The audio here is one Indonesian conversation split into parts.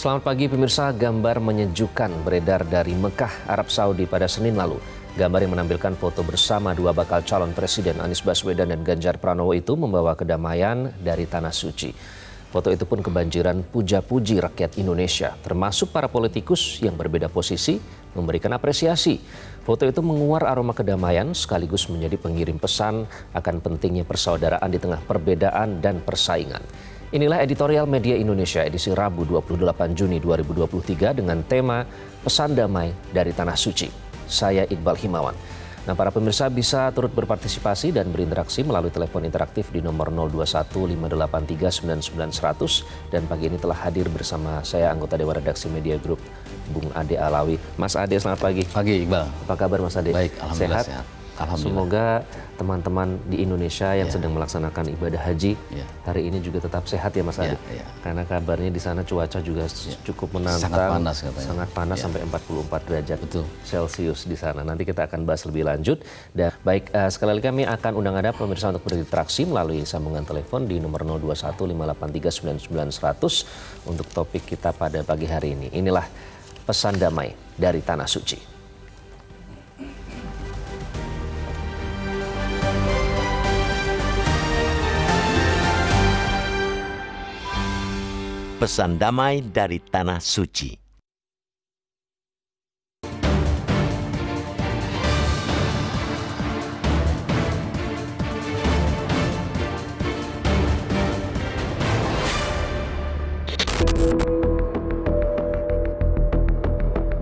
Selamat pagi pemirsa, gambar menyejukkan beredar dari Mekah, Arab Saudi pada Senin lalu. Gambar yang menampilkan foto bersama dua bakal calon presiden Anies Baswedan dan Ganjar Pranowo itu membawa kedamaian dari tanah suci. Foto itu pun kebanjiran puja-puji rakyat Indonesia, termasuk para politikus yang berbeda posisi memberikan apresiasi. Foto itu menguar aroma kedamaian sekaligus menjadi pengirim pesan akan pentingnya persaudaraan di tengah perbedaan dan persaingan. Inilah editorial media Indonesia edisi Rabu 28 Juni 2023 dengan tema Pesan Damai dari Tanah Suci. Saya Iqbal Himawan. Nah, para pemirsa bisa turut berpartisipasi dan berinteraksi melalui telepon interaktif di nomor 0215839910 dan pagi ini telah hadir bersama saya anggota Dewan Redaksi Media Group Bung Ade Alawi. Mas Ade, selamat pagi. Pagi Iqbal. Apa kabar Mas Ade? Baik, alhamdulillah sehat. sehat. Alhamdulillah. Semoga teman-teman di Indonesia yang yeah. sedang melaksanakan ibadah haji yeah. hari ini juga tetap sehat ya Mas Ari. Ya, yeah, yeah. Karena kabarnya di sana cuaca juga yeah. cukup menantang. Sangat panas katanya. Sangat panas yeah. sampai 44 derajat Betul. Celcius di sana. Nanti kita akan bahas lebih lanjut. Dan baik uh, sekali lagi kami akan undang Anda pemirsa untuk berinteraksi melalui sambungan telepon di nomor 0215839910 untuk topik kita pada pagi hari ini. Inilah pesan damai dari tanah suci. pesan damai dari tanah suci.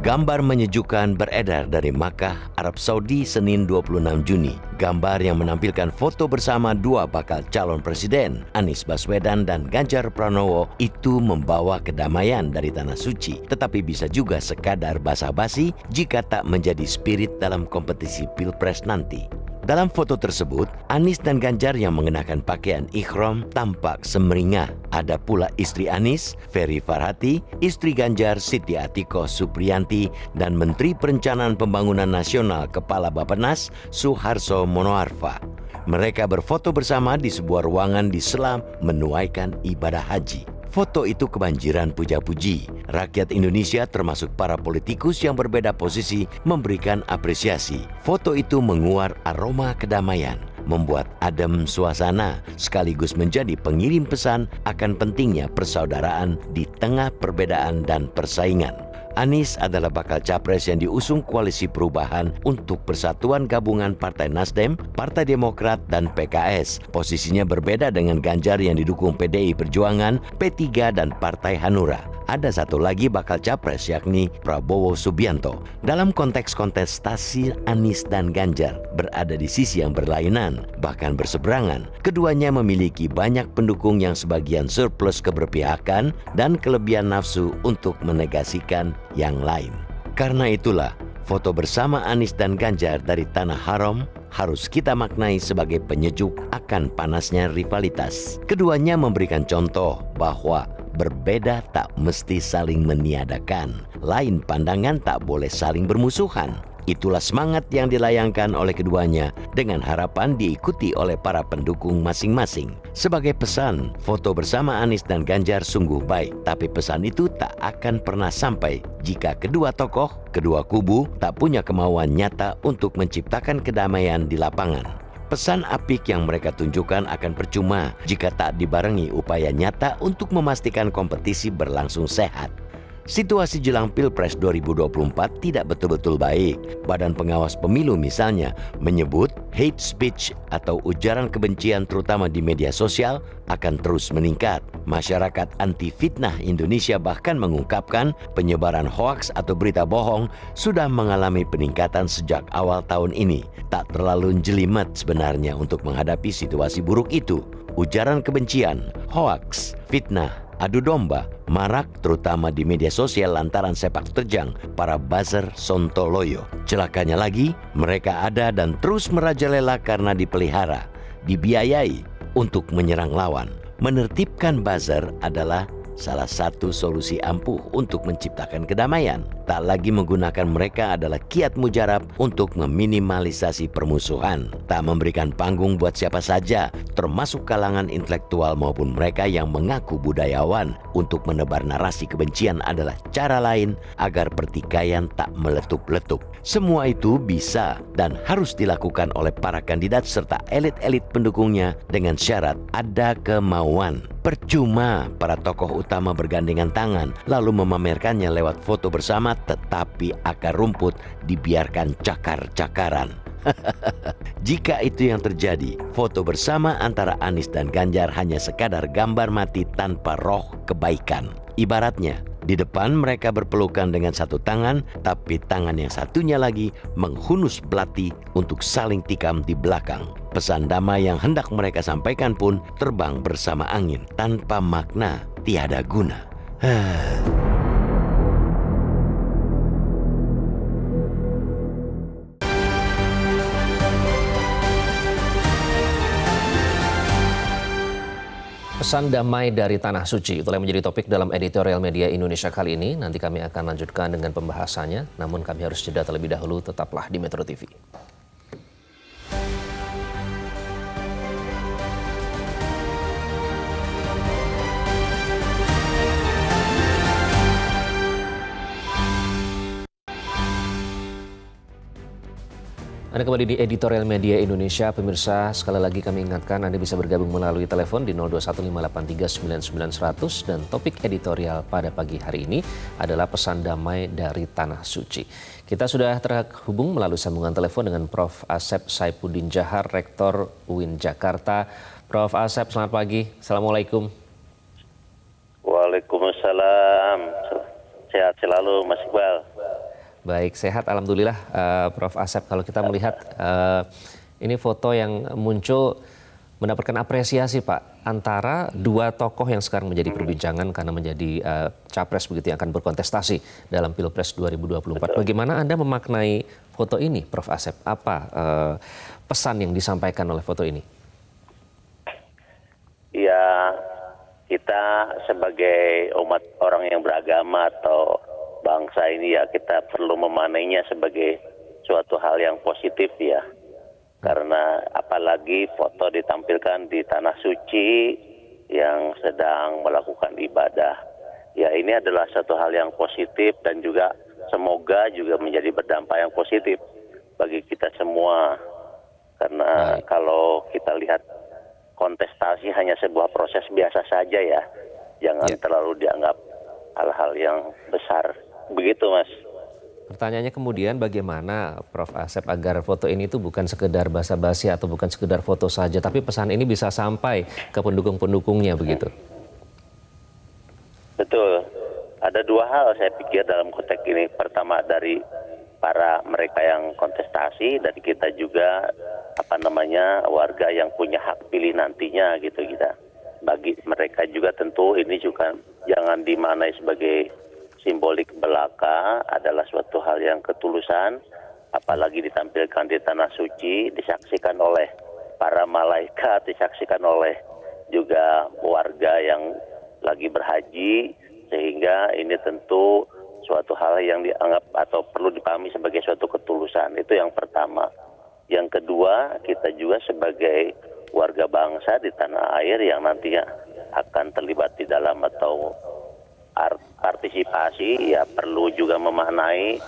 Gambar menyejukkan beredar dari Makkah, Arab Saudi, Senin 26 Juni. Gambar yang menampilkan foto bersama dua bakal calon presiden, Anies Baswedan dan Ganjar Pranowo, itu membawa kedamaian dari Tanah Suci. Tetapi bisa juga sekadar basa-basi jika tak menjadi spirit dalam kompetisi Pilpres nanti. Dalam foto tersebut, Anis dan Ganjar yang mengenakan pakaian ikhram tampak semeringah. Ada pula istri Anis, Ferry Farhati, istri Ganjar Siti Atiko Supriyanti, dan Menteri Perencanaan Pembangunan Nasional Kepala Bapenas Suharso Monoarfa. Mereka berfoto bersama di sebuah ruangan di Selam menuaikan ibadah haji. Foto itu kebanjiran puja-puji. Rakyat Indonesia termasuk para politikus yang berbeda posisi memberikan apresiasi. Foto itu menguar aroma kedamaian, membuat adem suasana sekaligus menjadi pengirim pesan akan pentingnya persaudaraan di tengah perbedaan dan persaingan. Anies adalah bakal capres yang diusung koalisi perubahan untuk persatuan gabungan Partai Nasdem, Partai Demokrat, dan PKS. Posisinya berbeda dengan Ganjar yang didukung PDI Perjuangan, P3, dan Partai Hanura. Ada satu lagi bakal capres yakni Prabowo Subianto. Dalam konteks kontestasi Anies dan Ganjar berada di sisi yang berlainan, bahkan berseberangan. Keduanya memiliki banyak pendukung yang sebagian surplus keberpihakan dan kelebihan nafsu untuk menegasikan yang lain. Karena itulah, foto bersama Anies dan Ganjar dari Tanah Haram harus kita maknai sebagai penyejuk akan panasnya rivalitas. Keduanya memberikan contoh bahwa berbeda tak mesti saling meniadakan, lain pandangan tak boleh saling bermusuhan. Itulah semangat yang dilayangkan oleh keduanya dengan harapan diikuti oleh para pendukung masing-masing. Sebagai pesan, foto bersama Anies dan Ganjar sungguh baik, tapi pesan itu tak akan pernah sampai jika kedua tokoh, kedua kubu tak punya kemauan nyata untuk menciptakan kedamaian di lapangan. Pesan apik yang mereka tunjukkan akan percuma jika tak dibarengi upaya nyata untuk memastikan kompetisi berlangsung sehat. Situasi jelang Pilpres 2024 tidak betul-betul baik. Badan Pengawas Pemilu misalnya menyebut hate speech atau ujaran kebencian terutama di media sosial akan terus meningkat. Masyarakat anti fitnah Indonesia bahkan mengungkapkan penyebaran hoaks atau berita bohong sudah mengalami peningkatan sejak awal tahun ini. Tak terlalu jelimet sebenarnya untuk menghadapi situasi buruk itu. Ujaran kebencian, hoaks, fitnah, Adu domba marak terutama di media sosial lantaran sepak terjang para buzzer Sontoloyo. Celakanya lagi, mereka ada dan terus merajalela karena dipelihara, dibiayai untuk menyerang lawan. Menertibkan buzzer adalah salah satu solusi ampuh untuk menciptakan kedamaian tak lagi menggunakan mereka adalah kiat mujarab untuk meminimalisasi permusuhan. Tak memberikan panggung buat siapa saja, termasuk kalangan intelektual maupun mereka yang mengaku budayawan. Untuk menebar narasi kebencian adalah cara lain agar pertikaian tak meletup-letup. Semua itu bisa dan harus dilakukan oleh para kandidat serta elit-elit pendukungnya dengan syarat ada kemauan. Percuma para tokoh utama bergandengan tangan lalu memamerkannya lewat foto bersama tetapi akar rumput dibiarkan cakar-cakaran. Jika itu yang terjadi, foto bersama antara Anies dan Ganjar hanya sekadar gambar mati tanpa roh kebaikan. Ibaratnya, di depan mereka berpelukan dengan satu tangan, tapi tangan yang satunya lagi menghunus belati untuk saling tikam di belakang. Pesan damai yang hendak mereka sampaikan pun terbang bersama angin tanpa makna, tiada guna. Pesan damai dari Tanah Suci itu yang menjadi topik dalam editorial media Indonesia kali ini. Nanti kami akan lanjutkan dengan pembahasannya, namun kami harus jeda terlebih dahulu. Tetaplah di Metro TV. Anda kembali di Editorial Media Indonesia. Pemirsa, sekali lagi kami ingatkan Anda bisa bergabung melalui telepon di 0215839900 dan topik editorial pada pagi hari ini adalah pesan damai dari Tanah Suci. Kita sudah terhubung melalui sambungan telepon dengan Prof. Asep Saipudin Jahar, Rektor UIN Jakarta. Prof. Asep, selamat pagi. Assalamualaikum. Waalaikumsalam. Sehat selalu, Mas Iqbal. Baik, sehat alhamdulillah uh, Prof Asep. Kalau kita melihat uh, ini foto yang muncul mendapatkan apresiasi Pak antara dua tokoh yang sekarang menjadi perbincangan karena menjadi uh, capres begitu yang akan berkontestasi dalam Pilpres 2024. Betul. Bagaimana Anda memaknai foto ini Prof Asep? Apa uh, pesan yang disampaikan oleh foto ini? Ya, kita sebagai umat orang yang beragama atau bangsa ini ya kita perlu memanainya sebagai suatu hal yang positif ya. Karena apalagi foto ditampilkan di tanah suci yang sedang melakukan ibadah. Ya ini adalah satu hal yang positif dan juga semoga juga menjadi berdampak yang positif bagi kita semua. Karena kalau kita lihat kontestasi hanya sebuah proses biasa saja ya. Jangan ya. terlalu dianggap hal-hal yang besar. Begitu, Mas. Pertanyaannya kemudian bagaimana Prof. Asep agar foto ini itu bukan sekedar basa-basi atau bukan sekedar foto saja, tapi pesan ini bisa sampai ke pendukung-pendukungnya begitu. Betul. Ada dua hal saya pikir dalam konteks ini. Pertama dari para mereka yang kontestasi dan kita juga apa namanya warga yang punya hak pilih nantinya gitu kita. Bagi mereka juga tentu ini juga jangan dimanai sebagai simbolik belaka adalah suatu hal yang ketulusan, apalagi ditampilkan di tanah suci, disaksikan oleh para malaikat, disaksikan oleh juga warga yang lagi berhaji, sehingga ini tentu suatu hal yang dianggap atau perlu dipahami sebagai suatu ketulusan. Itu yang pertama. Yang kedua, kita juga sebagai warga bangsa di tanah air yang nantinya akan terlibat di dalam atau partisipasi ya perlu juga memaknai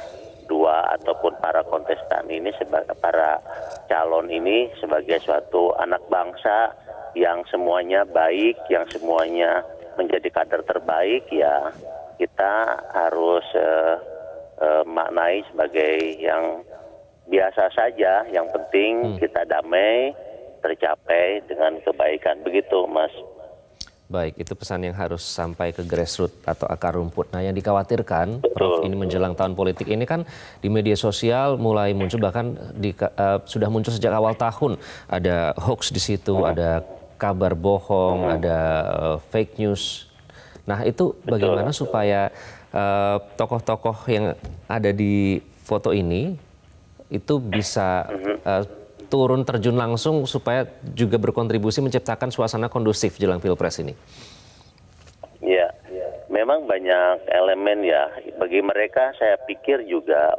dua ataupun para kontestan ini sebagai para calon ini sebagai suatu anak bangsa yang semuanya baik, yang semuanya menjadi kader terbaik ya kita harus uh, uh, maknai sebagai yang biasa saja. Yang penting hmm. kita damai tercapai dengan kebaikan begitu, Mas. Baik, itu pesan yang harus sampai ke grassroots atau akar rumput. Nah, yang dikhawatirkan, Prof, ini menjelang tahun politik ini kan di media sosial mulai muncul bahkan di, uh, sudah muncul sejak awal tahun. Ada hoax di situ, ada kabar bohong, ada uh, fake news. Nah, itu bagaimana supaya eh, tokoh-tokoh uh, yang ada di foto ini itu bisa uh, turun terjun langsung supaya juga berkontribusi menciptakan suasana kondusif jelang pilpres ini? Ya, memang banyak elemen ya. Bagi mereka saya pikir juga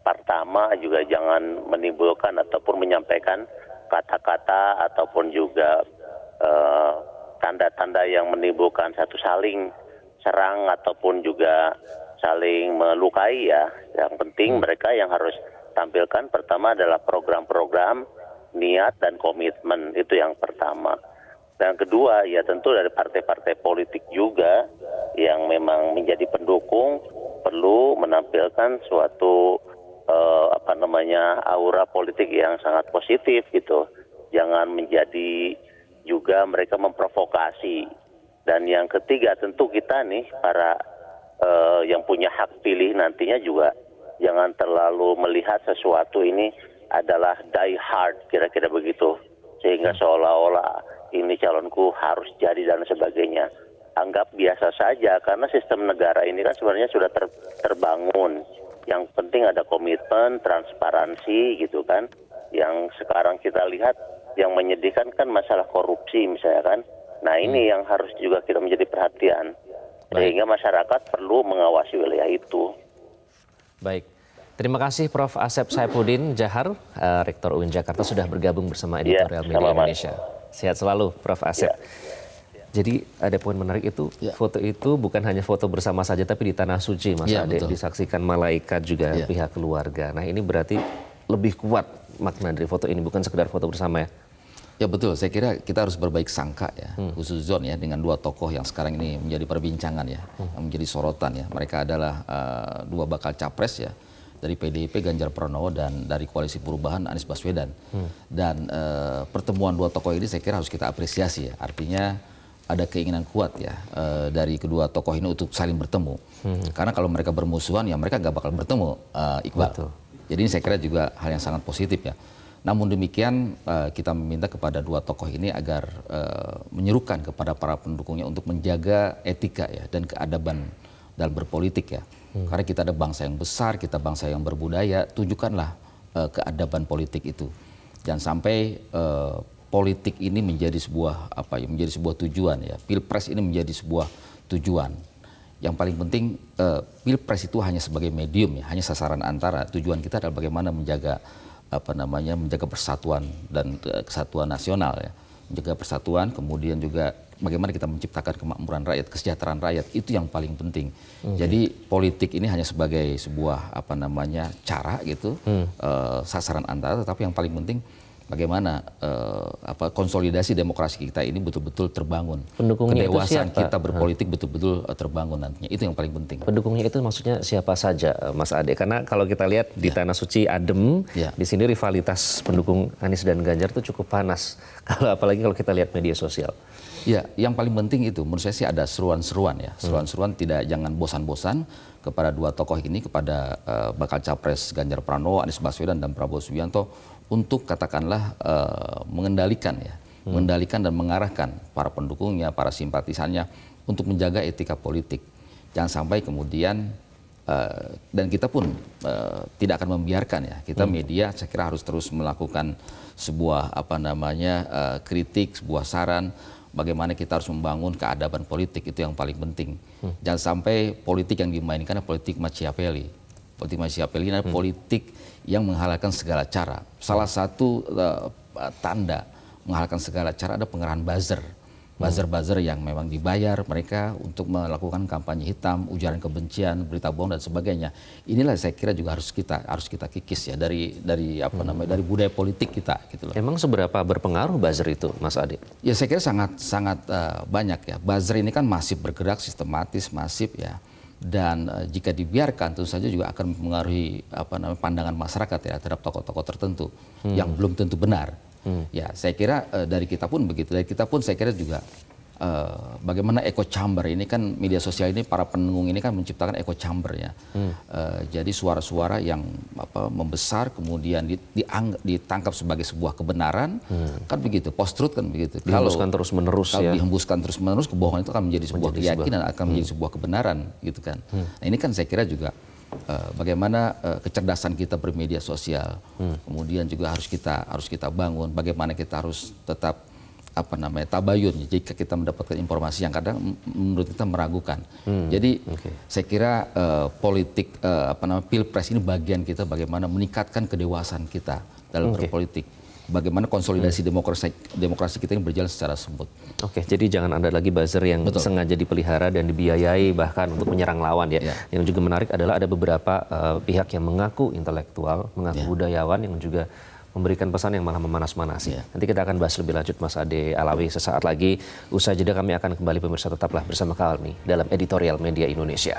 pertama juga jangan menimbulkan ataupun menyampaikan kata-kata ataupun juga eh, tanda-tanda uh, yang menimbulkan satu saling serang ataupun juga saling melukai ya. Yang penting hmm. mereka yang harus tampilkan pertama adalah program-program, niat dan komitmen itu yang pertama. Dan kedua ya tentu dari partai-partai politik juga yang memang menjadi pendukung perlu menampilkan suatu eh, apa namanya aura politik yang sangat positif gitu. Jangan menjadi juga mereka memprovokasi. Dan yang ketiga tentu kita nih para uh, yang punya hak pilih nantinya juga jangan terlalu melihat sesuatu ini adalah die hard kira-kira begitu sehingga seolah-olah ini calonku harus jadi dan sebagainya anggap biasa saja karena sistem negara ini kan sebenarnya sudah ter, terbangun yang penting ada komitmen transparansi gitu kan yang sekarang kita lihat yang menyedihkan kan masalah korupsi misalnya kan nah ini hmm. yang harus juga kita menjadi perhatian sehingga masyarakat perlu mengawasi wilayah itu. Baik. Terima kasih Prof. Asep Saipudin Jahar, uh, Rektor UIN Jakarta sudah bergabung bersama ya, editorial ya, media Indonesia. Sehat selalu Prof. Asep. Ya. Jadi ada poin menarik itu ya. foto itu bukan hanya foto bersama saja tapi di tanah suci Mas ya, Ade betul. disaksikan malaikat juga ya. pihak keluarga. Nah ini berarti lebih kuat makna dari foto ini bukan sekedar foto bersama ya Ya betul, saya kira kita harus berbaik sangka ya, hmm. khusus zon ya dengan dua tokoh yang sekarang ini menjadi perbincangan ya, hmm. yang menjadi sorotan ya. Mereka adalah uh, dua bakal capres ya dari PDIP Ganjar Pranowo dan dari Koalisi Perubahan Anies Baswedan. Hmm. Dan uh, pertemuan dua tokoh ini saya kira harus kita apresiasi ya. Artinya ada keinginan kuat ya uh, dari kedua tokoh ini untuk saling bertemu. Hmm. Karena kalau mereka bermusuhan ya mereka nggak bakal bertemu uh, Iqbal. Betul. Jadi ini saya kira juga hal yang sangat positif ya. Namun demikian eh, kita meminta kepada dua tokoh ini agar eh, menyerukan kepada para pendukungnya untuk menjaga etika ya dan keadaban dalam berpolitik ya. Hmm. Karena kita ada bangsa yang besar, kita bangsa yang berbudaya, tunjukkanlah eh, keadaban politik itu. Jangan sampai politik ini menjadi sebuah apa ya menjadi sebuah tujuan ya. Pilpres ini menjadi sebuah tujuan. Yang paling penting pilpres itu hanya sebagai medium ya, hanya sasaran antara. Tujuan kita adalah bagaimana menjaga apa namanya menjaga persatuan dan eh, kesatuan nasional ya menjaga persatuan kemudian juga bagaimana kita menciptakan kemakmuran rakyat kesejahteraan rakyat itu yang paling penting hmm. jadi politik ini hanya sebagai sebuah apa namanya cara gitu hmm. uh, sasaran antara tetapi yang paling penting bagaimana uh, apa konsolidasi demokrasi kita ini betul-betul terbangun. Pendukungnya Kedewasan itu siapa? kita berpolitik betul-betul uh, terbangun nantinya. Itu yang paling penting. Pendukungnya itu maksudnya siapa saja, eh, Mas Ade? Karena kalau kita lihat di ya. Tanah Suci adem, ya. di sini rivalitas pendukung Anies dan Ganjar itu cukup panas. Kalau apalagi kalau kita lihat media sosial. Ya, yang paling penting itu menurut saya sih ada seruan-seruan ya. Hmm. Seruan-seruan tidak jangan bosan-bosan kepada dua tokoh ini kepada uh, bakal capres Ganjar Pranowo, Anies Baswedan dan Prabowo Subianto untuk katakanlah uh, mengendalikan ya, hmm. mengendalikan dan mengarahkan para pendukungnya, para simpatisannya untuk menjaga etika politik. Jangan sampai kemudian uh, dan kita pun uh, tidak akan membiarkan ya. Kita hmm. media saya kira harus terus melakukan sebuah apa namanya uh, kritik, sebuah saran bagaimana kita harus membangun keadaban politik itu yang paling penting. Hmm. Jangan sampai politik yang dimainkan adalah politik Machiavelli seperti optimasi Apelina hmm. politik yang menghalalkan segala cara. Salah satu uh, tanda menghalalkan segala cara ada pengerahan buzzer. Hmm. Buzzer-buzzer yang memang dibayar mereka untuk melakukan kampanye hitam, ujaran kebencian, berita bohong dan sebagainya. Inilah saya kira juga harus kita harus kita kikis ya dari dari apa hmm. namanya dari budaya politik kita gitu loh. Emang seberapa berpengaruh buzzer itu, Mas Adi? Ya saya kira sangat sangat uh, banyak ya. Buzzer ini kan masif bergerak, sistematis, masif ya dan uh, jika dibiarkan tentu saja juga akan mempengaruhi apa namanya pandangan masyarakat ya terhadap tokoh-tokoh tertentu hmm. yang belum tentu benar. Hmm. Ya, saya kira uh, dari kita pun begitu. Dari kita pun saya kira juga Eh, bagaimana echo chamber ini kan media sosial ini para penunggung ini kan menciptakan echo chamber ya. Hmm. Uh, jadi suara-suara yang apa membesar kemudian di, ditangkap sebagai sebuah kebenaran hmm. kan begitu. Post truth kan begitu. Dihembuskan kalau, terus menerus kalau ya. dihembuskan terus menerus kebohongan itu akan menjadi sebuah menjadi keyakinan sebuah, akan hmm. menjadi sebuah kebenaran gitu kan. Hmm. Nah ini kan saya kira juga eh, bagaimana kecerdasan kita bermedia sosial, hmm. kemudian juga harus kita harus kita bangun, bagaimana kita harus tetap apa namanya tabayun jika kita mendapatkan informasi yang kadang menurut kita meragukan. Hmm. Jadi okay. saya kira uh, politik uh, apa namanya pilpres ini bagian kita bagaimana meningkatkan kedewasaan kita dalam okay. berpolitik. Bagaimana konsolidasi hmm. demokrasi demokrasi kita yang berjalan secara smooth. Oke, jadi jangan ada lagi buzzer yang Betul. sengaja dipelihara dan dibiayai bahkan untuk menyerang lawan ya. ya. Yang juga menarik adalah ada beberapa uh, pihak yang mengaku intelektual, mengaku ya. budayawan yang juga memberikan pesan yang malah memanas-manasi. Yeah. Nanti kita akan bahas lebih lanjut Mas Ade Alawi sesaat lagi. Usai jeda kami akan kembali pemirsa tetaplah bersama kami dalam editorial Media Indonesia.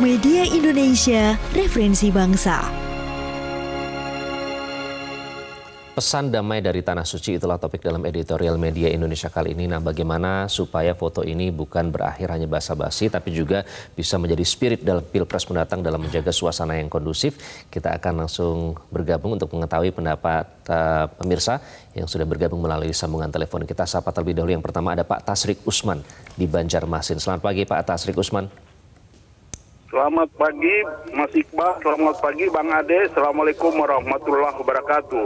Media Indonesia, referensi bangsa. Pesan damai dari Tanah Suci itulah topik dalam editorial media Indonesia kali ini. Nah bagaimana supaya foto ini bukan berakhir hanya basa-basi tapi juga bisa menjadi spirit dalam pilpres mendatang dalam menjaga suasana yang kondusif. Kita akan langsung bergabung untuk mengetahui pendapat uh, pemirsa yang sudah bergabung melalui sambungan telepon. Kita sapa terlebih dahulu yang pertama ada Pak Tasrik Usman di Banjarmasin. Selamat pagi Pak Tasrik Usman. Selamat pagi Mas Iqbal, selamat pagi Bang Ade, Assalamualaikum warahmatullahi wabarakatuh.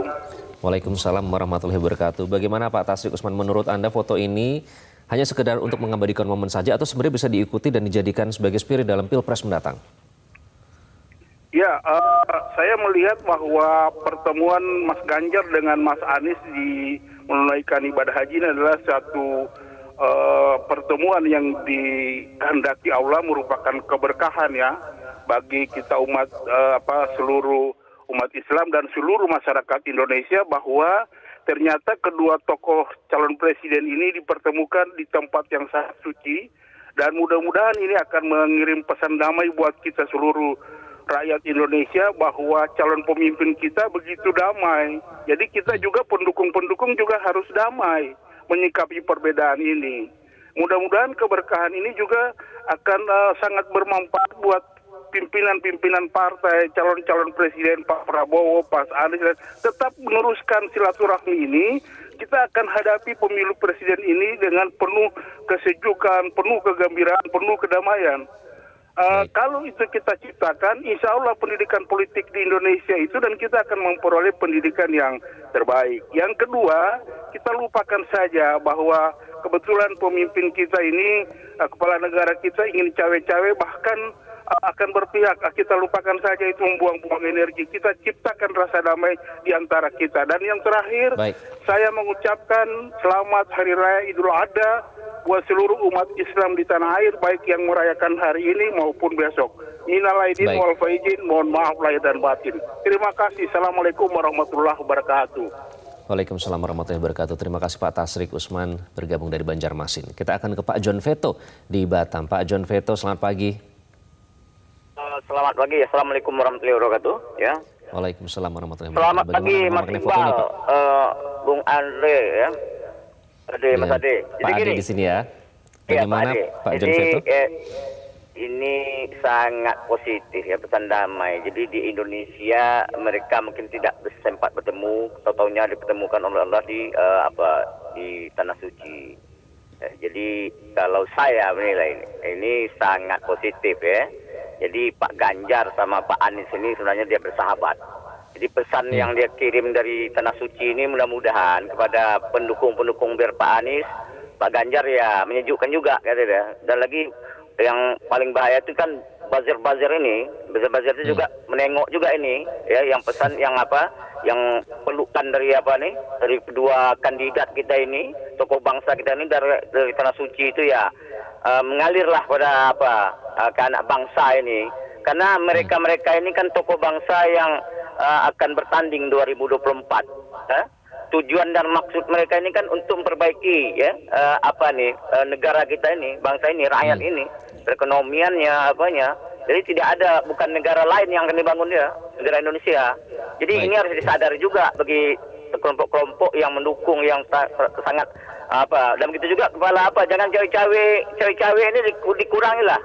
Waalaikumsalam warahmatullahi wabarakatuh. Bagaimana Pak Tasik Usman menurut Anda foto ini hanya sekedar untuk mengabadikan momen saja atau sebenarnya bisa diikuti dan dijadikan sebagai spirit dalam Pilpres mendatang? Ya, uh, saya melihat bahwa pertemuan Mas Ganjar dengan Mas Anies di menunaikan ibadah haji ini adalah satu Eh, pertemuan yang dikehendaki Allah merupakan keberkahan ya bagi kita umat eh, apa seluruh umat Islam dan seluruh masyarakat Indonesia bahwa ternyata kedua tokoh calon presiden ini dipertemukan di tempat yang sangat suci dan mudah-mudahan ini akan mengirim pesan damai buat kita seluruh rakyat Indonesia bahwa calon pemimpin kita begitu damai. Jadi kita juga pendukung-pendukung juga harus damai menyikapi perbedaan ini. Mudah-mudahan keberkahan ini juga akan uh, sangat bermanfaat buat pimpinan-pimpinan partai, calon-calon presiden Pak Prabowo, Pak Anies dan tetap meneruskan silaturahmi ini. Kita akan hadapi pemilu presiden ini dengan penuh kesejukan, penuh kegembiraan, penuh kedamaian. Uh, kalau itu kita ciptakan, insya Allah pendidikan politik di Indonesia itu dan kita akan memperoleh pendidikan yang terbaik. Yang kedua, kita lupakan saja bahwa kebetulan pemimpin kita ini, uh, kepala negara kita ingin cawe-cawe bahkan akan berpihak. Ah, kita lupakan saja itu membuang-buang energi. Kita ciptakan rasa damai di antara kita. Dan yang terakhir, Baik. saya mengucapkan selamat Hari Raya Idul Adha buat seluruh umat Islam di tanah air, baik yang merayakan hari ini maupun besok. Minalaidin aidin wal faizin, mohon maaf lahir dan batin. Terima kasih. Assalamualaikum warahmatullahi wabarakatuh. Waalaikumsalam warahmatullahi wabarakatuh. Terima kasih Pak Tasrik Usman bergabung dari Banjarmasin. Kita akan ke Pak John Veto di Batam. Pak John Veto, selamat pagi. Eh, selamat pagi. Assalamualaikum warahmatullahi wabarakatuh. Ya. Waalaikumsalam warahmatullahi wabarakatuh. Selamat pagi Mas Iqbal, uh, Bung Andre ya. Ade, ya. Mas Ade. Jadi Pak Ade gini, di sini ya. Iya, Bagaimana ya, Pak, Pak John Jadi, Eh, ini sangat positif ya pesan damai. Jadi di Indonesia mereka mungkin tidak sempat bertemu, tahu-taunya dipertemukan oleh Allah di uh, apa di tanah suci. Eh, jadi kalau saya menilai ini, ini sangat positif ya. Jadi Pak Ganjar sama Pak Anies ini sebenarnya dia bersahabat. Jadi pesan hmm. yang dia kirim dari Tanah Suci ini mudah-mudahan kepada pendukung-pendukung biar Pak Anies, Pak Ganjar ya menyejukkan juga kan Dan lagi yang paling bahaya itu kan buzzer-buzzer ini, buzzer-buzzer itu hmm. juga menengok juga ini, ya, yang pesan yang apa, yang pelukan dari apa nih, dari kedua kandidat kita ini, tokoh bangsa kita ini dari dari tanah suci itu ya uh, eh, mengalirlah pada apa uh, ke anak bangsa ini, karena hmm. mereka-mereka ini kan tokoh bangsa yang uh, akan bertanding 2024. Huh? Ya. tujuan dan maksud mereka ini kan untuk memperbaiki ya uh, apa nih uh, negara kita ini bangsa ini rakyat hmm. ini perekonomiannya apanya jadi tidak ada bukan negara lain yang akan dibangun ya negara Indonesia jadi Baik. ini harus disadari juga bagi kelompok-kelompok yang mendukung yang sangat apa dan begitu juga kepala apa jangan cawe-cawe cawe-cawe ini dikurangilah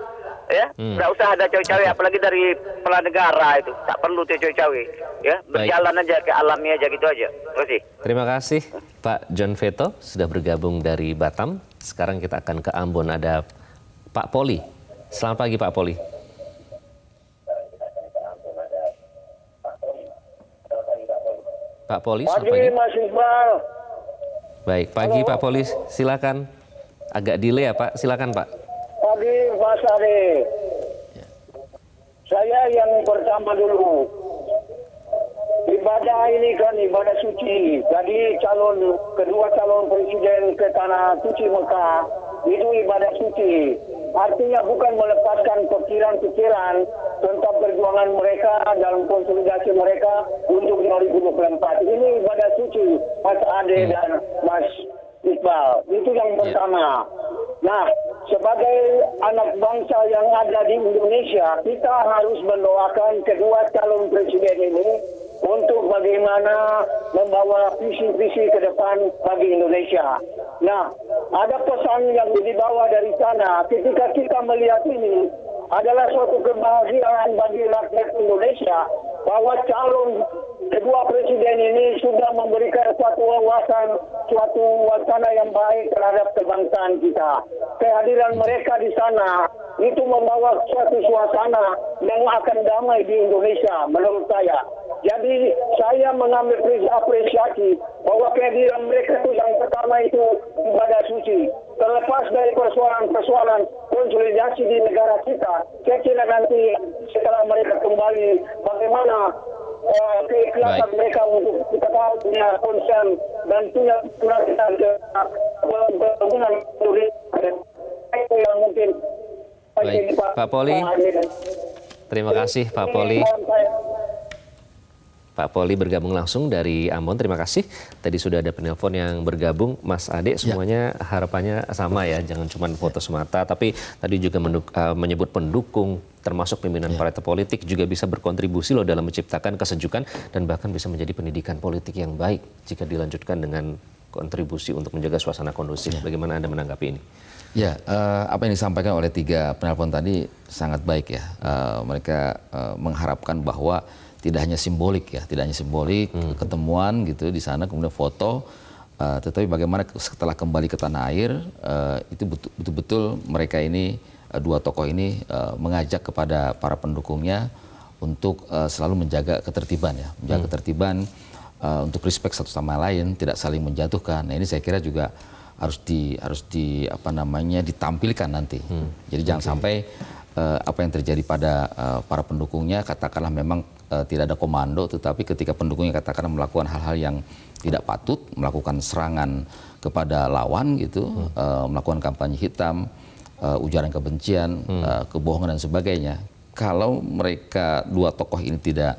ya hmm. tidak usah ada cawe-cawe apalagi dari kepala negara itu tak perlu cawe-cawe ya Baik. berjalan aja ke alamnya aja gitu aja terima kasih terima kasih Pak John Veto sudah bergabung dari Batam sekarang kita akan ke Ambon ada Pak Poli. Selamat pagi Pak Poli. Pak Poli, pagi, pagi. Mas Iqbal. Baik, pagi Halo. Pak Poli, silakan. Agak delay ya Pak, silakan Pak. Pagi Mas Ari. Ya. Saya yang pertama dulu. Ibadah ini kan ibadah suci. Jadi calon kedua calon presiden ke tanah suci Mekah itu ibadah suci. Artinya bukan melepaskan pikiran-pikiran tentang perjuangan mereka dalam konsolidasi mereka untuk 2024. Ini ibadah suci Mas Ade hmm. dan Mas Iqbal. Itu yang ya. pertama. Nah, sebagai anak bangsa yang ada di Indonesia, kita harus mendoakan kedua calon presiden ini untuk bagaimana membawa visi-visi ke depan bagi Indonesia. Nah, ada pesan yang dibawa dari sana. Ketika kita melihat ini adalah suatu kebahagiaan bagi rakyat Indonesia bahwa calon kedua presiden ini sudah memberikan suatu wawasan, suatu wacana yang baik terhadap kebangsaan kita. Kehadiran mereka di sana itu membawa suatu suasana yang akan damai di Indonesia menurut saya. Jadi saya mengambil apresiasi bahwa kehadiran mereka itu yang pertama itu ibadah suci. Terlepas dari persoalan-persoalan konsolidasi di negara kita, saya kira nanti setelah mereka kembali bagaimana uh, keikhlasan mereka untuk kita tahu punya konsen dan punya curah kita ke Indonesia. Itu yang mungkin Baik, Pak Poli. Terima kasih Pak Poli. Pak Poli bergabung langsung dari Ambon. Terima kasih. Tadi sudah ada penelpon yang bergabung, Mas Ade. Ya. Semuanya ya. harapannya sama ya, jangan cuma foto semata, tapi tadi juga menduk, uh, menyebut pendukung termasuk pimpinan ya. partai politik juga bisa berkontribusi loh dalam menciptakan kesejukan dan bahkan bisa menjadi pendidikan politik yang baik jika dilanjutkan dengan kontribusi untuk menjaga suasana kondusif. Ya. Bagaimana Anda menanggapi ini? Ya, uh, apa yang disampaikan oleh tiga penelpon tadi sangat baik ya. Uh, mereka uh, mengharapkan bahwa tidak hanya simbolik ya, tidak hanya simbolik hmm. ketemuan gitu di sana kemudian foto, uh, tetapi bagaimana setelah kembali ke tanah air uh, itu betul-betul mereka ini uh, dua tokoh ini uh, mengajak kepada para pendukungnya untuk uh, selalu menjaga ketertiban ya, menjaga hmm. ketertiban uh, untuk respect satu sama lain, tidak saling menjatuhkan. Nah ini saya kira juga harus di harus di apa namanya ditampilkan nanti. Hmm. Jadi jangan sampai uh, apa yang terjadi pada uh, para pendukungnya katakanlah memang uh, tidak ada komando tetapi ketika pendukungnya katakanlah melakukan hal-hal yang tidak patut, melakukan serangan kepada lawan gitu, hmm. uh, melakukan kampanye hitam, uh, ujaran kebencian, hmm. uh, kebohongan dan sebagainya. Kalau mereka dua tokoh ini tidak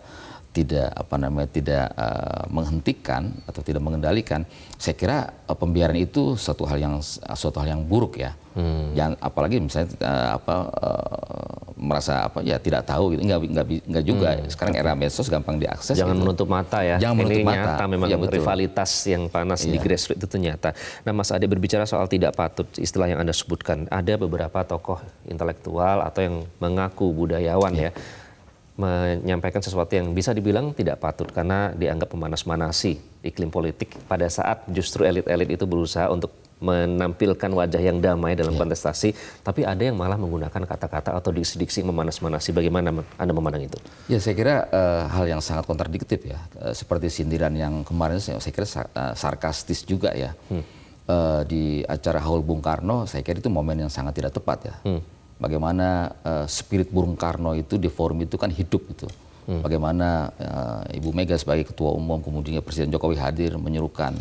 tidak apa namanya tidak uh, menghentikan atau tidak mengendalikan, saya kira uh, pembiaran itu suatu hal yang eh, suatu hal yang buruk ya. Hmm. Yang apalagi misalnya uh, apa uh, merasa apa ya tidak tahu gitu, nggak nggak, nggak juga. Hmm. Sekarang era medsos gampang diakses. Jangan gitu. menutup mata ya. Jangan menutup Ini mata. nyata memang ya, betul. rivalitas yang panas ya. di iya. grassroots itu ternyata. Nah, Mas Ade berbicara soal tidak patut istilah yang anda sebutkan. Ada beberapa tokoh intelektual atau yang mengaku budayawan iya. ya, ya menyampaikan sesuatu yang bisa dibilang tidak patut karena dianggap memanas-manasi iklim politik pada saat justru elit-elit itu berusaha untuk menampilkan wajah yang damai dalam ya. kontestasi, tapi ada yang malah menggunakan kata-kata atau diksi-diksi memanas-manasi. Bagaimana Anda memandang itu? Ya, saya kira uh, hal yang sangat kontradiktif ya, uh, seperti sindiran yang kemarin saya, saya kira uh, sarkastis juga ya. Hmm. Uh, di acara Haul Bung Karno, saya kira itu momen yang sangat tidak tepat ya. Hmm bagaimana uh, spirit Burung Karno itu di forum itu kan hidup gitu. Hmm. Bagaimana uh, Ibu Mega sebagai ketua umum kemudian Presiden Jokowi hadir menyerukan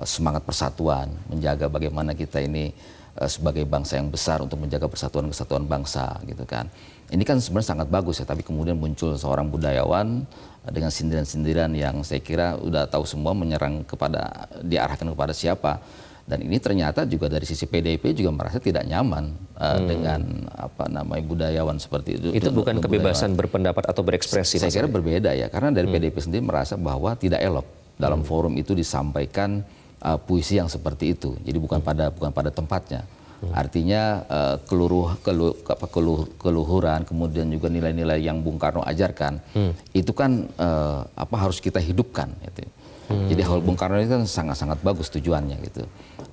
uh, semangat persatuan, menjaga bagaimana kita ini uh, sebagai bangsa yang besar untuk menjaga persatuan kesatuan bangsa gitu kan. Ini kan sebenarnya sangat bagus ya, tapi kemudian muncul seorang budayawan dengan sindiran-sindiran yang saya kira udah tahu semua menyerang kepada diarahkan kepada siapa dan ini ternyata juga dari sisi PDIP juga merasa tidak nyaman uh, hmm. dengan apa namanya budayawan seperti itu. Itu bukan kebebasan berpendapat atau berekspresi. Saya kira berbeda ya, karena dari hmm. PDIP sendiri merasa bahwa tidak elok dalam hmm. forum itu disampaikan uh, puisi yang seperti itu. Jadi bukan hmm. pada bukan pada tempatnya. Hmm. Artinya uh, keluruh, kelu, apa, keluh, keluhuran, kemudian juga nilai-nilai yang Bung Karno ajarkan, hmm. itu kan uh, apa harus kita hidupkan. Gitu. Hmm. Jadi Bung Karno itu kan sangat-sangat bagus tujuannya gitu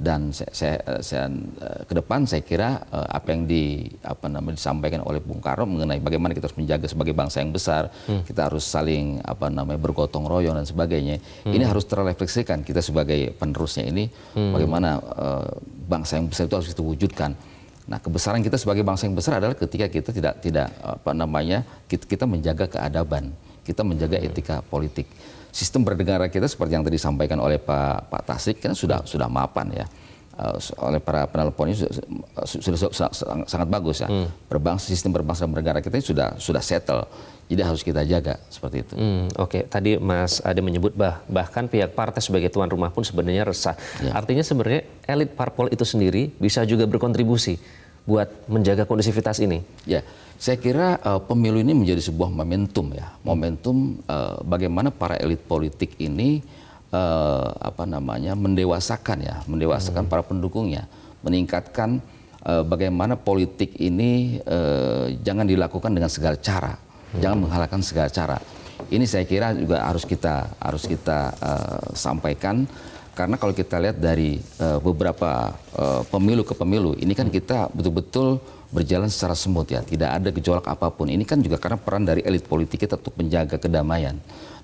dan saya, saya, saya ke depan saya kira eh, apa yang di apa namanya disampaikan oleh Bung Karno mengenai bagaimana kita harus menjaga sebagai bangsa yang besar, hmm. kita harus saling apa namanya bergotong royong dan sebagainya. Hmm. Ini harus terrefleksikan kita sebagai penerusnya ini hmm. bagaimana uh, bangsa yang besar itu harus kita wujudkan. Nah, kebesaran kita sebagai bangsa yang besar adalah ketika kita tidak tidak apa namanya kita, kita menjaga keadaban, kita menjaga hmm. etika politik sistem bernegara kita seperti yang tadi disampaikan oleh Pak Pak Tasik kan sudah sudah mapan ya uh, oleh para penelponnya sudah, sudah, sudah sangat, sangat bagus ya. Hmm. Berbangsa sistem berbangsa bernegara kita ini sudah sudah settle. Jadi harus kita jaga seperti itu. Hmm, Oke, okay. tadi Mas Ade menyebut bah, bahkan pihak partai sebagai tuan rumah pun sebenarnya resah. Ya. Artinya sebenarnya elit parpol itu sendiri bisa juga berkontribusi buat menjaga kondusivitas ini. Ya. Saya kira uh, pemilu ini menjadi sebuah momentum ya, momentum uh, bagaimana para elit politik ini uh, apa namanya mendewasakan ya, mendewasakan hmm. para pendukungnya, meningkatkan uh, bagaimana politik ini uh, jangan dilakukan dengan segala cara, hmm. jangan menghalalkan segala cara. Ini saya kira juga harus kita harus kita uh, sampaikan karena kalau kita lihat dari uh, beberapa uh, pemilu ke pemilu ini kan kita betul-betul berjalan secara semut ya, tidak ada gejolak apapun. Ini kan juga karena peran dari elit politiknya kita untuk menjaga kedamaian.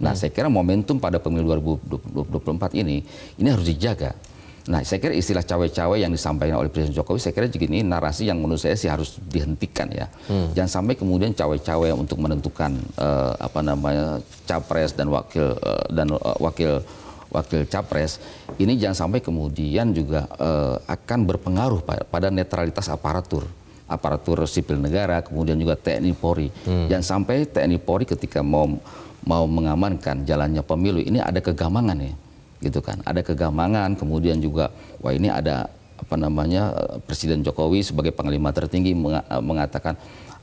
Nah, hmm. saya kira momentum pada pemilu 2024 ini ini harus dijaga. Nah, saya kira istilah cawe-cawe yang disampaikan oleh Presiden Jokowi, saya kira ini narasi yang menurut saya sih harus dihentikan ya. Hmm. Jangan sampai kemudian cawe-cawe untuk menentukan uh, apa namanya capres dan wakil uh, dan uh, wakil wakil capres ini jangan sampai kemudian juga uh, akan berpengaruh pada netralitas aparatur aparatur sipil negara, kemudian juga TNI Polri. Hmm. Dan sampai TNI Polri ketika mau mau mengamankan jalannya pemilu ini ada kegamangan ya, gitu kan? Ada kegamangan, kemudian juga wah ini ada apa namanya Presiden Jokowi sebagai panglima tertinggi mengatakan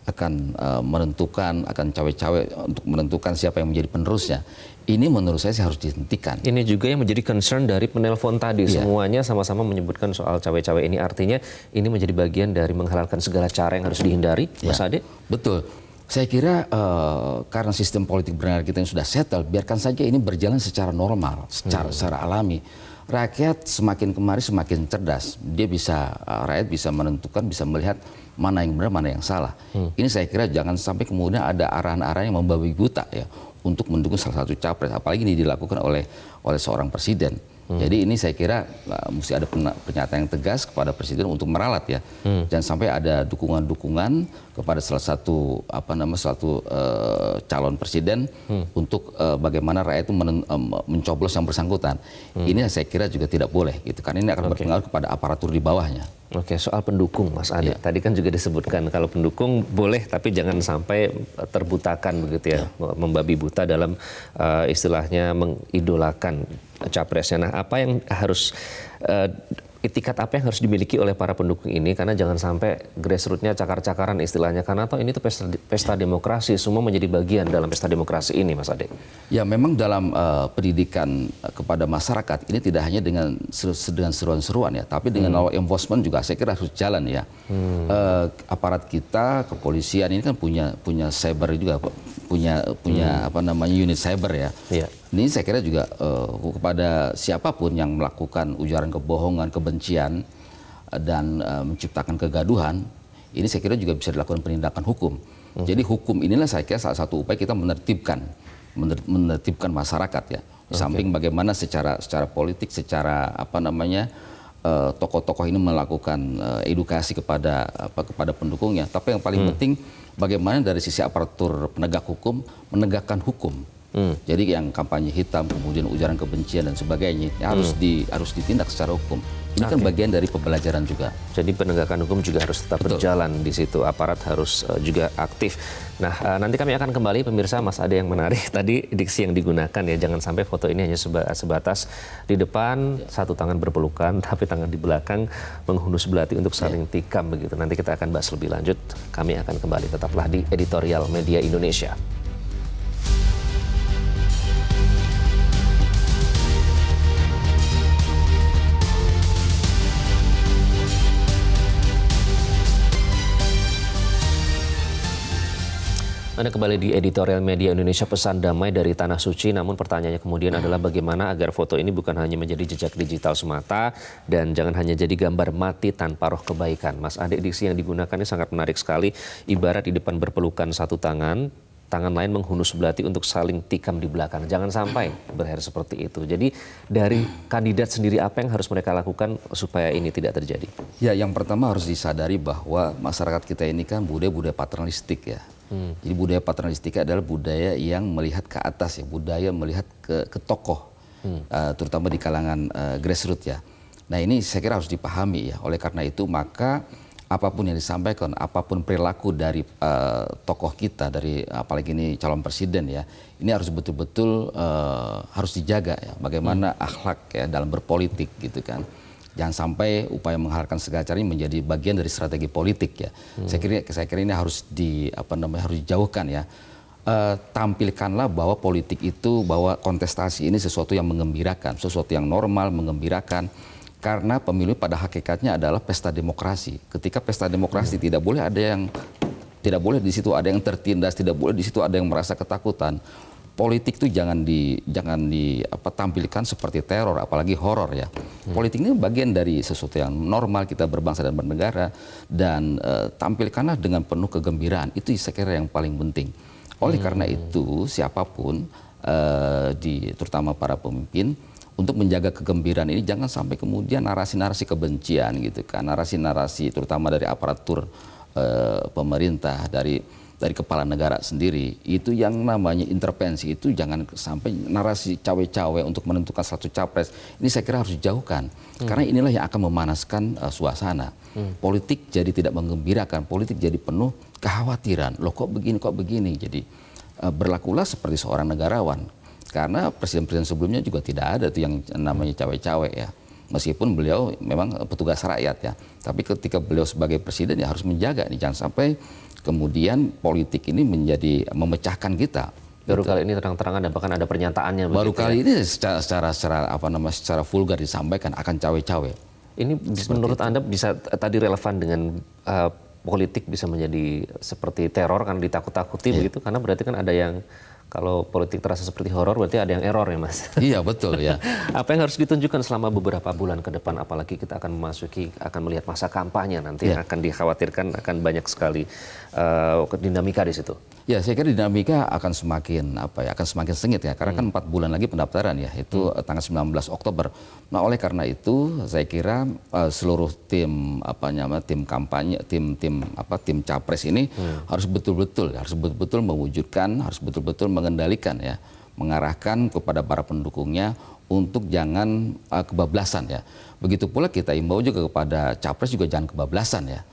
akan eh, menentukan akan cawe-cawe untuk menentukan siapa yang menjadi penerusnya ini menurut saya sih harus dihentikan. Ini juga yang menjadi concern dari penelpon tadi. Yeah. Semuanya sama-sama menyebutkan soal cawe-cawe ini. Artinya ini menjadi bagian dari menghalalkan segala cara yang harus iya. dihindari, yeah. Mas iya. Ade? Betul. Saya kira uh, karena sistem politik bernegara kita yang sudah settle, biarkan saja ini berjalan secara normal, secara, hmm. secara alami. Rakyat semakin kemari semakin cerdas. Dia bisa, uh, rakyat bisa menentukan, bisa melihat mana yang benar, mana yang salah. Hmm. Ini saya kira jangan sampai kemudian ada arahan-arahan yang membabi buta ya untuk mendukung salah satu capres apalagi ini dilakukan oleh oleh seorang presiden Hmm. Jadi ini saya kira uh, mesti ada pernyataan yang tegas kepada presiden untuk meralat ya. Hmm. Jangan sampai ada dukungan-dukungan kepada salah satu apa nama salah satu uh, calon presiden hmm. untuk uh, bagaimana rakyat itu men, uh, mencoblos yang bersangkutan. Hmm. Ini saya kira juga tidak boleh gitu karena ini akan okay. berpengaruh kepada aparatur di bawahnya. Oke, soal pendukung Mas Adi. Ya. Tadi kan juga disebutkan kalau pendukung boleh tapi jangan sampai terbutakan begitu ya, ya. membabi buta dalam uh, istilahnya mengidolakan capresnya. Nah, apa yang harus uh, itikat apa yang harus dimiliki oleh para pendukung ini karena jangan sampai grassrootsnya cakar-cakaran istilahnya karena atau ini tuh pesta, pesta demokrasi semua menjadi bagian dalam pesta demokrasi ini Mas Ade. Ya memang dalam uh, pendidikan eh, kepada masyarakat ini tidak hanya dengan dengan seruan-seruan ya tapi dengan hmm. law enforcement juga saya kira harus jalan ya. Hmm. Uh, aparat kita kepolisian ini kan punya punya cyber juga punya punya hmm. apa namanya unit cyber ya. Yeah. Ini saya kira juga uh, kepada siapapun yang melakukan ujaran kebohongan, kebencian eh, dan uh, menciptakan kegaduhan, ini saya kira juga bisa dilakukan penindakan hukum. Hmm. Jadi hukum inilah saya kira salah satu upaya kita menertibkan, menertibkan masyarakat ya. okay. samping bagaimana secara secara politik, secara apa namanya tokoh-tokoh ini melakukan uh, edukasi kepada apa, kepada pendukungnya. Tapi yang paling hmm. penting bagaimana dari sisi aparatur penegak hukum menegakkan hukum Hmm. Jadi yang kampanye hitam, kemudian ujaran kebencian dan sebagainya ya harus hmm. di harus ditindak secara hukum. Ini okay. kan bagian dari pembelajaran juga. Jadi penegakan hukum juga harus tetap Betul. berjalan di situ. Aparat harus uh, juga aktif. Nah, uh, nanti kami akan kembali pemirsa, Mas ada yang menarik tadi diksi yang digunakan ya. Jangan sampai foto ini hanya seba sebatas di depan ya. satu tangan berpelukan tapi tangan di belakang menghunus belati untuk saling ya. tikam begitu. Nanti kita akan bahas lebih lanjut. Kami akan kembali tetaplah di editorial Media Indonesia. Anda kembali di editorial media Indonesia pesan damai dari tanah suci. Namun pertanyaannya kemudian adalah bagaimana agar foto ini bukan hanya menjadi jejak digital semata dan jangan hanya jadi gambar mati tanpa roh kebaikan. Mas Ade diksi yang digunakan sangat menarik sekali. Ibarat di depan berpelukan satu tangan, tangan lain menghunus belati untuk saling tikam di belakang. Jangan sampai berakhir seperti itu. Jadi dari kandidat sendiri apa yang harus mereka lakukan supaya ini tidak terjadi? Ya, yang pertama harus disadari bahwa masyarakat kita ini kan budaya-budaya paternalistik ya Hmm. Jadi budaya paternalistik adalah budaya yang melihat ke atas ya, budaya melihat ke, ke tokoh, hmm. uh, terutama di kalangan uh, grassroots ya. Nah ini saya kira harus dipahami ya. Oleh karena itu maka apapun yang disampaikan, apapun perilaku dari uh, tokoh kita, dari apalagi ini calon presiden ya, ini harus betul-betul uh, harus dijaga ya. Bagaimana hmm. akhlak ya dalam berpolitik gitu kan. Jangan sampai upaya mengharapkan segala caranya menjadi bagian dari strategi politik ya. Hmm. Saya kira saya kira ini harus di apa namanya harus dijauhkan ya. Uh, tampilkanlah bahwa politik itu bahwa kontestasi ini sesuatu yang mengembirakan, sesuatu yang normal, mengembirakan karena pemilu pada hakikatnya adalah pesta demokrasi. Ketika pesta demokrasi hmm. tidak boleh ada yang tidak boleh di situ ada yang tertindas, tidak boleh di situ ada yang merasa ketakutan politik itu jangan di jangan di apa tampilkan seperti teror apalagi horor ya. Hmm. Politik ini bagian dari sesuatu yang normal kita berbangsa dan bernegara dan uh, tampilkanlah dengan penuh kegembiraan. Itu saya kira yang paling penting. Oleh hmm. karena itu siapapun uh, di terutama para pemimpin untuk menjaga kegembiraan ini jangan sampai kemudian narasi-narasi kebencian gitu kan. Narasi-narasi terutama dari aparatur uh, pemerintah dari dari kepala negara sendiri itu yang namanya intervensi itu jangan sampai narasi cawe-cawe untuk menentukan satu capres ini saya kira harus dijauhkan hmm. karena inilah yang akan memanaskan uh, suasana hmm. politik jadi tidak mengembirakan politik jadi penuh kekhawatiran loh kok begini kok begini jadi uh, berlakulah seperti seorang negarawan karena presiden-presiden sebelumnya juga tidak ada tuh yang namanya cawe-cawe ya meskipun beliau memang uh, petugas rakyat ya. Tapi ketika beliau sebagai presiden ya harus menjaga nih jangan sampai kemudian politik ini menjadi memecahkan kita. Baru gitu. kali ini terang-terangan dan bahkan ada pernyataannya. Baru ya. kali ya? ini secara, secara secara apa nama secara vulgar disampaikan akan cawe-cawe. Ini Seperti menurut itu. anda bisa tadi relevan dengan uh, politik bisa menjadi seperti teror karena ditakut-takuti yeah. begitu karena berarti kan ada yang kalau politik terasa seperti horor berarti ada yang error ya mas. Iya betul ya. apa yang harus ditunjukkan selama beberapa bulan ke depan, apalagi kita akan memasuki akan melihat masa kampanye nanti yeah. akan dikhawatirkan akan banyak sekali uh, dinamika di situ. Ya, saya kira dinamika akan semakin apa ya, akan semakin sengit ya, karena kan hmm. kan empat bulan lagi pendaftaran ya, itu hmm. Eh, tanggal 19 Oktober. Nah, oleh karena itu saya kira uh, seluruh tim apa namanya, tim kampanye, tim tim apa tim capres ini hmm. harus betul-betul harus betul-betul mewujudkan, harus betul-betul mengendalikan ya, mengarahkan kepada para pendukungnya untuk jangan uh, kebablasan ya. Begitu pula kita imbau juga kepada capres juga jangan kebablasan ya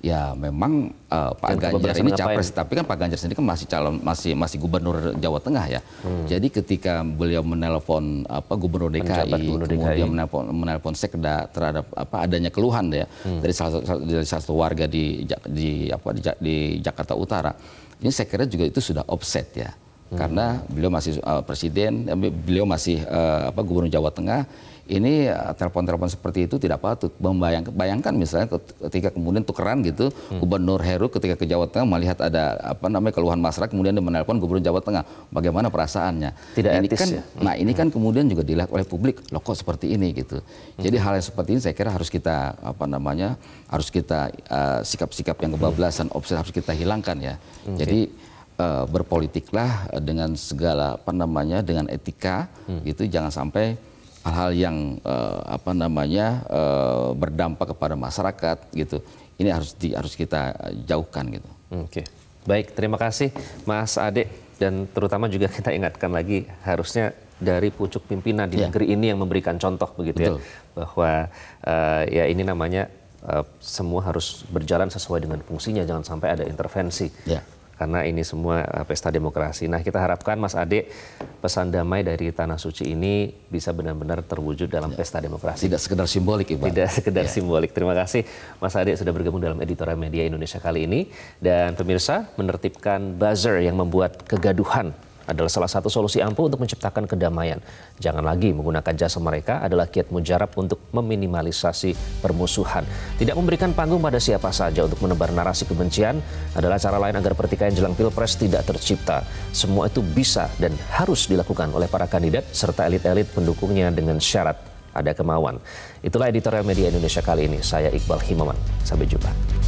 ya memang uh, Pak Dan Ganjar ini capres ngapain? tapi kan Pak Ganjar sendiri kan masih calon masih masih gubernur Jawa Tengah ya hmm. jadi ketika beliau menelpon apa gubernur DKI gubernur kemudian DKI. menelpon menelpon sekda terhadap apa adanya keluhan ya hmm. dari salah satu dari salah satu warga di di apa di, di Jakarta Utara ini saya kira juga itu sudah offset ya hmm. karena beliau masih uh, presiden eh, beliau masih uh, apa gubernur Jawa Tengah ini eh, telepon-telepon seperti itu tidak patut. Membayangkan, bayangkan misalnya ketika kemudian tukeran gitu, hmm. Gubernur Heru ketika ke Jawa Tengah melihat ada apa namanya keluhan masyarakat, kemudian dia menelpon Gubernur Jawa Tengah, bagaimana perasaannya? Tidak ini etis kan, ya. Nah ini hmm. kan kemudian juga dilihat oleh publik, loh kok seperti ini gitu. Hmm. Jadi hal yang seperti ini saya kira harus kita apa namanya, harus kita eh, sikap-sikap uh, yang kebablasan, opsi harus kita hilangkan ya. hmm. Jadi uh, berpolitiklah dengan segala apa namanya dengan etika hmm. gitu jangan sampai hal-hal yang uh, apa namanya uh, berdampak kepada masyarakat gitu ini harus di, harus kita jauhkan gitu. Oke, okay. baik terima kasih Mas Ade dan terutama juga kita ingatkan lagi harusnya dari pucuk pimpinan di yeah. negeri ini yang memberikan contoh begitu ya. Betul. ya bahwa uh, ya ini namanya uh, semua harus berjalan sesuai dengan fungsinya jangan sampai ada intervensi. Yeah karena ini semua eh, pesta demokrasi. Nah, kita harapkan Mas Ade pesan damai dari tanah suci ini bisa benar-benar terwujud dalam ya. pesta demokrasi. Tidak sekedar simbolik, Ibu. Ya, Tidak sekedar ya. simbolik. Terima kasih Mas Ade sudah bergabung dalam editorial media Indonesia kali ini dan pemirsa menertibkan buzzer yang membuat kegaduhan adalah salah satu solusi ampuh untuk menciptakan kedamaian. Jangan lagi menggunakan jasa mereka adalah kiat mujarab untuk meminimalisasi permusuhan. Tidak memberikan panggung pada siapa saja untuk menebar narasi kebencian adalah cara lain agar pertikaian jelang pilpres tidak tercipta. Semua itu bisa dan harus dilakukan oleh para kandidat serta elit-elit pendukungnya dengan syarat ada kemauan. Itulah editorial media Indonesia kali ini. Saya Iqbal Himawan. Sampai jumpa.